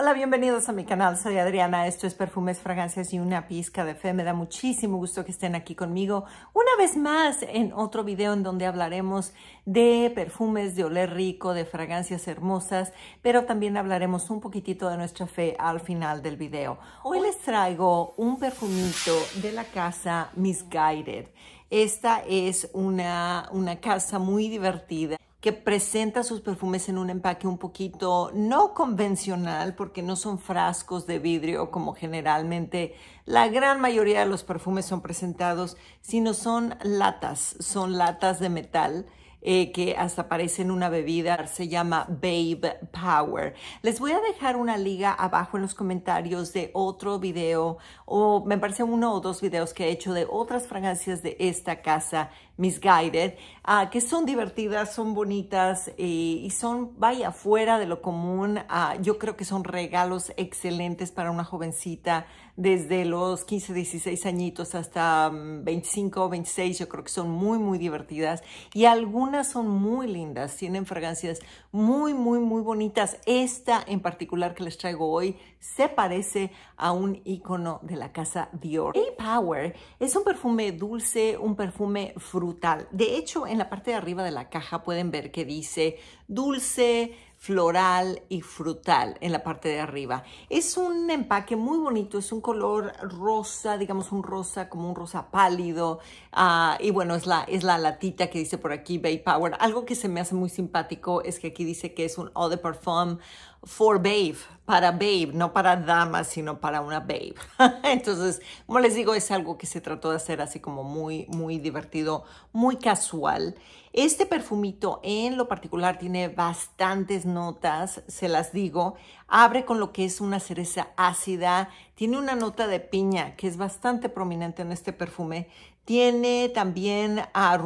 Hola, bienvenidos a mi canal. Soy Adriana. Esto es Perfumes, Fragancias y una pizca de fe. Me da muchísimo gusto que estén aquí conmigo una vez más en otro video en donde hablaremos de perfumes, de oler rico, de fragancias hermosas, pero también hablaremos un poquitito de nuestra fe al final del video. Hoy les traigo un perfumito de la casa Misguided. Esta es una, una casa muy divertida que presenta sus perfumes en un empaque un poquito no convencional, porque no son frascos de vidrio como generalmente la gran mayoría de los perfumes son presentados, sino son latas, son latas de metal eh, que hasta aparece en una bebida, se llama Babe Power. Les voy a dejar una liga abajo en los comentarios de otro video, o me parece uno o dos videos que he hecho de otras fragancias de esta casa, Misguided, ah, que son divertidas, son bonitas eh, y son, vaya, fuera de lo común. Ah, yo creo que son regalos excelentes para una jovencita desde los 15, 16 añitos hasta 25, mm, 26. Yo creo que son muy, muy divertidas y algunas son muy lindas, tienen fragancias muy, muy, muy bonitas. Esta en particular que les traigo hoy se parece a un icono de la casa Dior. A-Power es un perfume dulce, un perfume frutal. De hecho, en la parte de arriba de la caja pueden ver que dice dulce, floral y frutal en la parte de arriba. Es un empaque muy bonito, es un color rosa, digamos un rosa como un rosa pálido. Ah, y bueno, es la, es la latita que dice por aquí Bay Power. Algo que se me hace muy simpático es que aquí dice que es un eau de parfum for babe, para babe, no para dama, sino para una babe. Entonces, como les digo, es algo que se trató de hacer así como muy, muy divertido, muy casual. Este perfumito en lo particular tiene bastantes notas, se las digo. Abre con lo que es una cereza ácida, tiene una nota de piña que es bastante prominente en este perfume. Tiene también a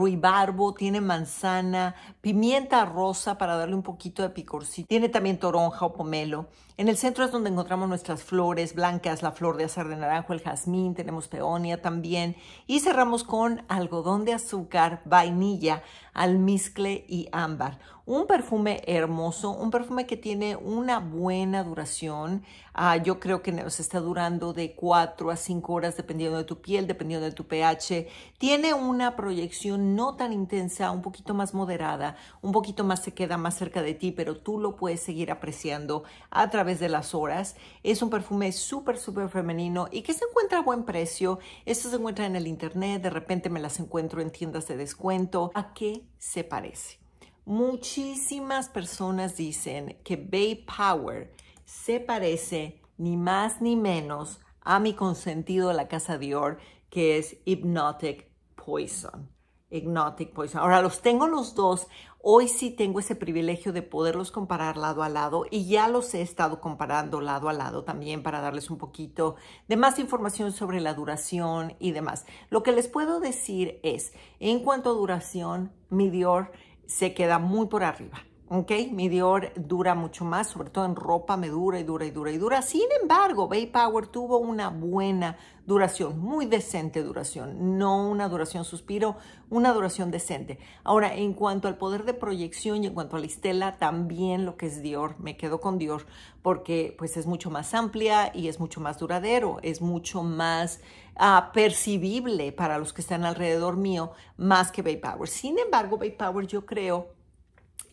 tiene manzana, pimienta rosa para darle un poquito de picorcito. Tiene también toronja o pomelo. En el centro es donde encontramos nuestras flores blancas, la flor de azar de naranjo, el jazmín, tenemos peonia también. Y cerramos con algodón de azúcar, vainilla, almizcle y ámbar un perfume hermoso, un perfume que tiene una buena duración. Ah, yo creo que nos está durando de 4 a 5 horas dependiendo de tu piel, dependiendo de tu pH. Tiene una proyección no tan intensa, un poquito más moderada, un poquito más se queda más cerca de ti, pero tú lo puedes seguir apreciando a través de las horas. Es un perfume súper, súper femenino y que se encuentra a buen precio. Esto se encuentra en el internet, de repente me las encuentro en tiendas de descuento. ¿A qué se parece? Muchísimas personas dicen que Bay Power se parece ni más ni menos a mi consentido de la casa Dior, que es Hypnotic Poison. Hypnotic Poison. Ahora los tengo los dos. Hoy sí tengo ese privilegio de poderlos comparar lado a lado y ya los he estado comparando lado a lado también para darles un poquito de más información sobre la duración y demás. Lo que les puedo decir es, en cuanto a duración, mi Dior se queda muy por arriba. ¿ok? Mi Dior dura mucho más, sobre todo en ropa me dura y dura y dura y dura. Sin embargo, Bay Power tuvo una buena duración, muy decente duración, no una duración suspiro, una duración decente. Ahora, en cuanto al poder de proyección y en cuanto a la estela, también lo que es Dior, me quedo con Dior porque pues es mucho más amplia y es mucho más duradero, es mucho más ah, percibible para los que están alrededor mío más que Bay Power. Sin embargo, Bay Power yo creo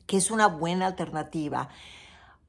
que es una buena alternativa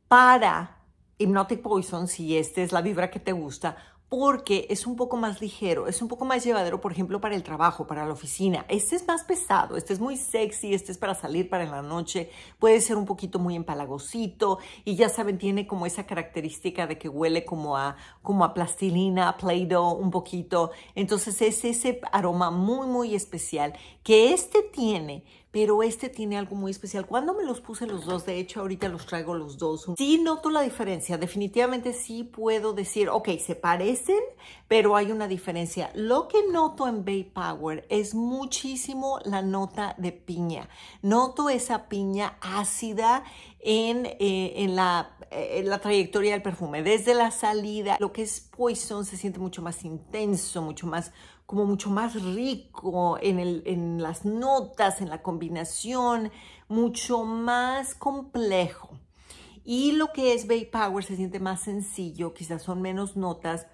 para Hypnotic Poison, si esta es la vibra que te gusta, porque es un poco más ligero, es un poco más llevadero, por ejemplo, para el trabajo, para la oficina. Este es más pesado, este es muy sexy, este es para salir para la noche, puede ser un poquito muy empalagosito y ya saben, tiene como esa característica de que huele como a, como a plastilina, Play-Doh un poquito. Entonces es ese aroma muy, muy especial que este tiene pero este tiene algo muy especial. Cuando me los puse los dos, de hecho, ahorita los traigo los dos. Sí noto la diferencia, definitivamente sí puedo decir, ok, se parecen, pero hay una diferencia. Lo que noto en Bay Power es muchísimo la nota de piña. Noto esa piña ácida eh, eh, en, la, trayectoria del perfume. Desde la salida, lo que es Poison se siente mucho más intenso, mucho más como mucho más rico en, en las notas, en la combinación, mucho más complejo. Y lo que es Bay Power se siente más sencillo, quizás son menos notas,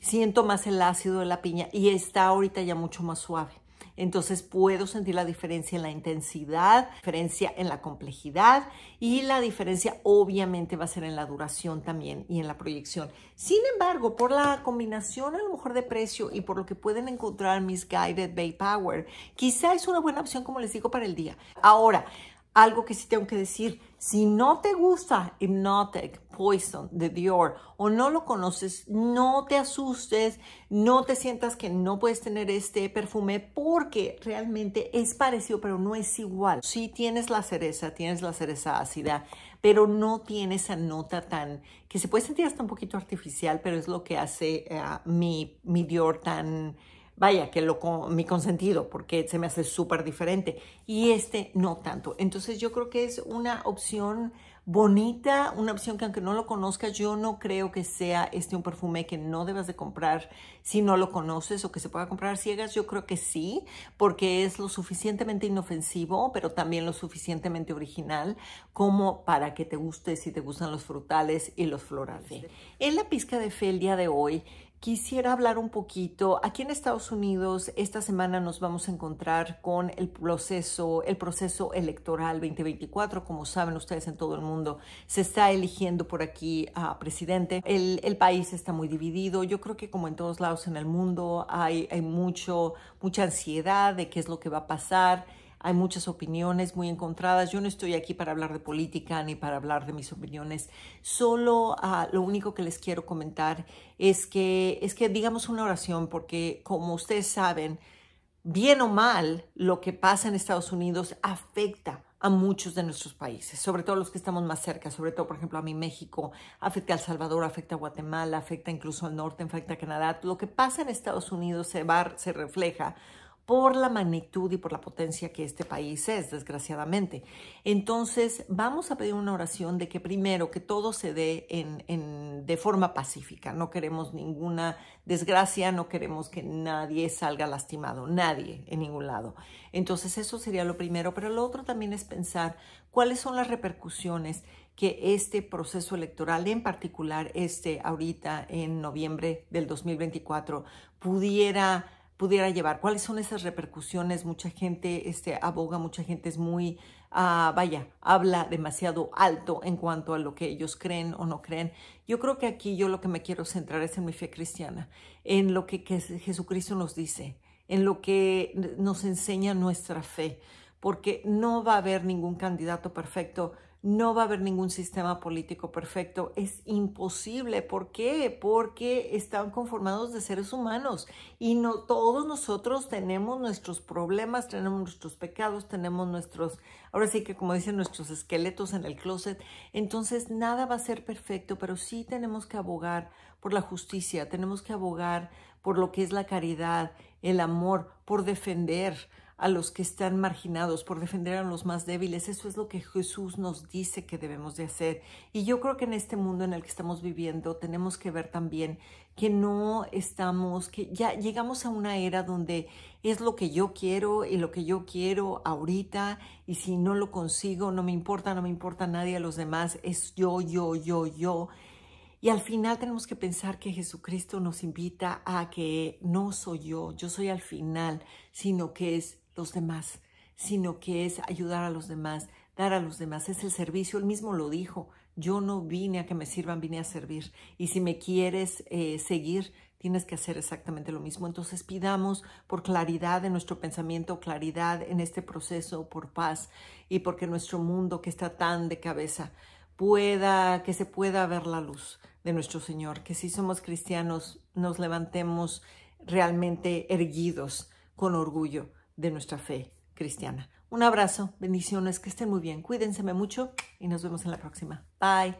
siento más el ácido de la piña y está ahorita ya mucho más suave. Entonces puedo sentir la diferencia en la intensidad, diferencia en la complejidad y la diferencia obviamente va a ser en la duración también y en la proyección. Sin embargo, por la combinación a lo mejor de precio y por lo que pueden encontrar mis Guided Bay Power, quizá es una buena opción como les digo para el día. Ahora, algo que sí tengo que decir. Si no te gusta Hypnotic Poison de Dior o no lo conoces, no te asustes, no te sientas que no puedes tener este perfume porque realmente es parecido, pero no es igual. Sí tienes la cereza, tienes la cereza ácida, pero no tiene esa nota tan, que se puede sentir hasta un poquito artificial, pero es lo que hace eh, mi, mi Dior tan vaya, que lo, mi consentido, porque se me hace súper diferente. Y este no tanto. Entonces yo creo que es una opción bonita, una opción que aunque no lo conozcas, yo no creo que sea este un perfume que no debas de comprar si no lo conoces o que se pueda comprar ciegas. Yo creo que sí, porque es lo suficientemente inofensivo, pero también lo suficientemente original como para que te guste si te gustan los frutales y los florales. En la pizca de fe el día de hoy Quisiera hablar un poquito, aquí en Estados Unidos esta semana nos vamos a encontrar con el proceso, el proceso electoral 2024, como saben ustedes en todo el mundo, se está eligiendo por aquí a presidente, el, país está muy dividido, yo creo que como en todos lados en el mundo hay, hay mucho, mucha ansiedad de qué es lo que va a pasar, hay muchas opiniones muy encontradas. Yo no estoy aquí para hablar de política ni para hablar de mis opiniones. Solo ah, lo único que les quiero comentar es que, es que digamos una oración porque como ustedes saben, bien o mal, lo que pasa en Estados Unidos afecta a muchos de nuestros países, sobre todo los que estamos más cerca, sobre todo, por ejemplo, a mi México, afecta a El Salvador, afecta a Guatemala, afecta incluso al norte, afecta a Canadá. Lo que pasa en Estados Unidos se, se refleja por la magnitud y por la potencia que este país es, desgraciadamente. Entonces, vamos a pedir una oración de que primero, que todo se dé en, en, de forma pacífica. No queremos ninguna desgracia, no queremos que nadie salga lastimado, nadie en ningún lado. Entonces, eso sería lo primero. Pero lo otro también es pensar cuáles son las repercusiones que este proceso electoral, en particular este ahorita en noviembre del 2024, pudiera pudiera llevar? ¿Cuáles son esas repercusiones? Mucha gente este, aboga, mucha gente es muy, ah, vaya, habla demasiado alto en cuanto a lo que ellos creen o no creen. Yo creo que aquí yo lo que me quiero centrar es en mi fe cristiana, en lo que, que Jesucristo nos dice, en lo que nos enseña nuestra fe, porque no va a haber ningún candidato perfecto no va a haber ningún sistema político perfecto. Es imposible. ¿Por qué? Porque están conformados de seres humanos y no todos nosotros tenemos nuestros problemas, tenemos nuestros pecados, tenemos nuestros, ahora sí que como dicen nuestros esqueletos en el closet. Entonces nada va a ser perfecto, pero sí tenemos que abogar por la justicia, tenemos que abogar por lo que es la caridad, el amor, por defender a los que están marginados, por defender a los más débiles. Eso es lo que Jesús nos dice que debemos de hacer. Y yo creo que en este mundo en el que estamos viviendo tenemos que ver también que no estamos, que ya llegamos a una era donde es lo que yo quiero y lo que yo quiero ahorita y si no lo consigo, no me importa, no me importa a nadie, a los demás, es yo, yo, yo, yo. Y al final tenemos que pensar que Jesucristo nos invita a que no soy yo, yo soy al final, sino que es los demás, sino que es ayudar a los demás, dar a los demás, es el servicio, él mismo lo dijo, yo no vine a que me sirvan, vine a servir. Y si me quieres eh, seguir, tienes que hacer exactamente lo mismo. Entonces pidamos por claridad en nuestro pensamiento, claridad en este proceso, por paz y porque nuestro mundo que está tan de cabeza pueda, que se pueda ver la luz de nuestro Señor, que si somos cristianos nos levantemos realmente erguidos con orgullo de nuestra fe cristiana. Un abrazo, bendiciones, que estén muy bien, cuídense mucho y nos vemos en la próxima. Bye.